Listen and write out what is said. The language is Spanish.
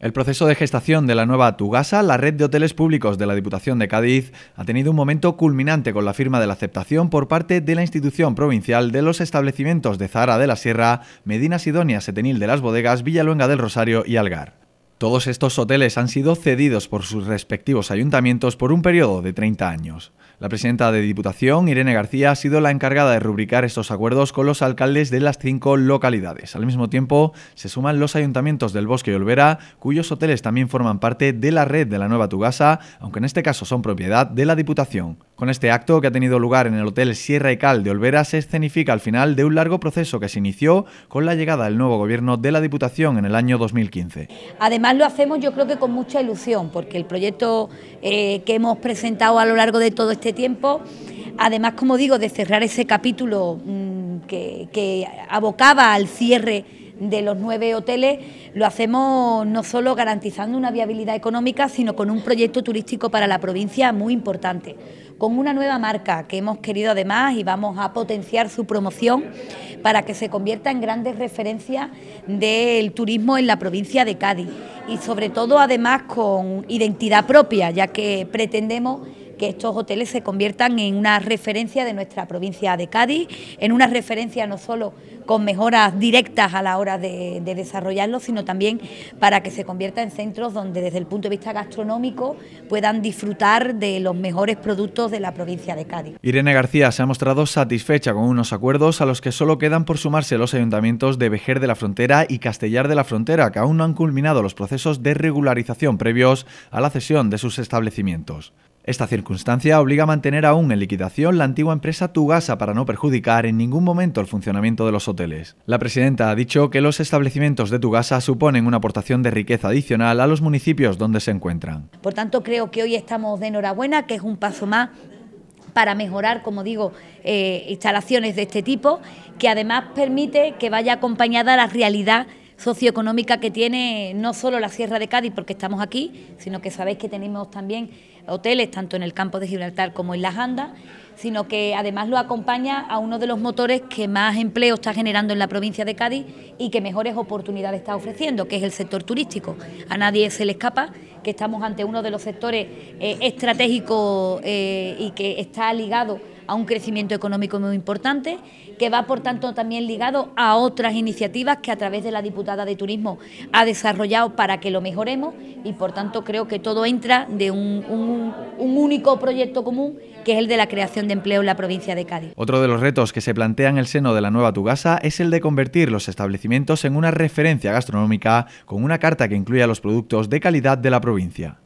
El proceso de gestación de la nueva Tugasa, la red de hoteles públicos de la Diputación de Cádiz, ha tenido un momento culminante con la firma de la aceptación por parte de la institución provincial de los establecimientos de Zara de la Sierra, Medina Sidonia, Setenil de las Bodegas, Villaluenga del Rosario y Algar. Todos estos hoteles han sido cedidos por sus respectivos ayuntamientos por un periodo de 30 años. La presidenta de Diputación, Irene García, ha sido la encargada de rubricar estos acuerdos con los alcaldes de las cinco localidades. Al mismo tiempo, se suman los ayuntamientos del Bosque y Olvera, cuyos hoteles también forman parte de la red de la Nueva Tugasa, aunque en este caso son propiedad de la Diputación. Con este acto, que ha tenido lugar en el Hotel Sierra y Cal de Olvera, se escenifica al final de un largo proceso que se inició con la llegada del nuevo gobierno de la Diputación en el año 2015. Además, lo hacemos yo creo que con mucha ilusión, porque el proyecto eh, que hemos presentado a lo largo de todo este tiempo, además, como digo, de cerrar ese capítulo mm, que, que abocaba al cierre de los nueve hoteles lo hacemos no solo garantizando una viabilidad económica, sino con un proyecto turístico para la provincia muy importante, con una nueva marca que hemos querido además y vamos a potenciar su promoción para que se convierta en grandes referencias del turismo en la provincia de Cádiz y sobre todo además con identidad propia, ya que pretendemos que estos hoteles se conviertan en una referencia de nuestra provincia de Cádiz, en una referencia no solo con mejoras directas a la hora de, desarrollarlo, sino también para que se convierta en centros donde desde el punto de vista gastronómico puedan disfrutar de los mejores productos de la provincia de Cádiz. Irene García se ha mostrado satisfecha con unos acuerdos a los que solo quedan por sumarse los ayuntamientos de Vejer de la Frontera y Castellar de la Frontera, que aún no han culminado los procesos de regularización previos a la cesión de sus establecimientos. Esta circunstancia obliga a mantener aún en liquidación la antigua empresa Tugasa para no perjudicar en ningún momento el funcionamiento de los hoteles. La presidenta ha dicho que los establecimientos de Tugasa suponen una aportación de riqueza adicional a los municipios donde se encuentran. Por tanto, creo que hoy estamos de enhorabuena, que es un paso más para mejorar, como digo, eh, instalaciones de este tipo, que además permite que vaya acompañada la realidad socioeconómica que tiene no solo la Sierra de Cádiz, porque estamos aquí, sino que sabéis que tenemos también hoteles, tanto en el campo de Gibraltar como en las Andas, sino que además lo acompaña a uno de los motores que más empleo está generando en la provincia de Cádiz y que mejores oportunidades está ofreciendo, que es el sector turístico. A nadie se le escapa que estamos ante uno de los sectores eh, estratégicos eh, y que está ligado a un crecimiento económico muy importante, que va por tanto también ligado a otras iniciativas que a través de la diputada de Turismo ha desarrollado para que lo mejoremos y por tanto creo que todo entra de un, único proyecto común que es el de la creación de empleo en la provincia de Cádiz. Otro de los retos que se plantea en el seno de la nueva Tugasa es el de convertir los establecimientos en una referencia gastronómica con una carta que incluya los productos de calidad de la provincia provincia.